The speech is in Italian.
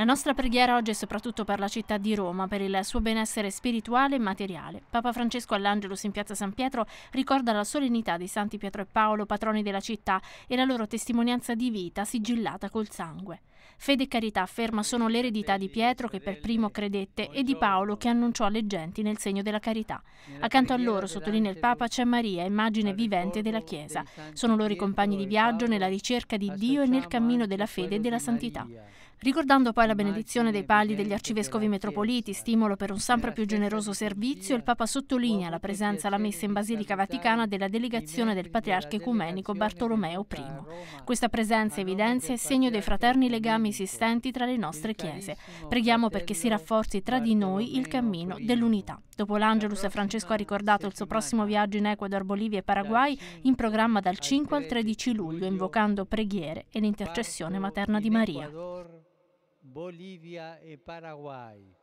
La nostra preghiera oggi è soprattutto per la città di Roma, per il suo benessere spirituale e materiale. Papa Francesco all'Angelus in piazza San Pietro ricorda la solennità dei Santi Pietro e Paolo, patroni della città, e la loro testimonianza di vita sigillata col sangue. Fede e carità afferma, sono l'eredità di Pietro che per primo credette e di Paolo che annunciò alle genti nel segno della carità. Accanto a loro, sottolinea il Papa, c'è Maria, immagine vivente della Chiesa. Sono loro i compagni di viaggio nella ricerca di Dio e nel cammino della fede e della santità. Ricordando poi la benedizione dei pali degli arcivescovi metropoliti, stimolo per un sempre più generoso servizio, il Papa sottolinea la presenza alla messa in Basilica Vaticana della delegazione del patriarca ecumenico Bartolomeo I. Questa presenza evidenzia il segno dei fraterni legati legami esistenti tra le nostre chiese. Preghiamo perché si rafforzi tra di noi il cammino dell'unità. Dopo l'Angelus, Francesco ha ricordato il suo prossimo viaggio in Ecuador, Bolivia e Paraguay in programma dal 5 al 13 luglio, invocando preghiere e l'intercessione materna di Maria. Bolivia e Paraguay.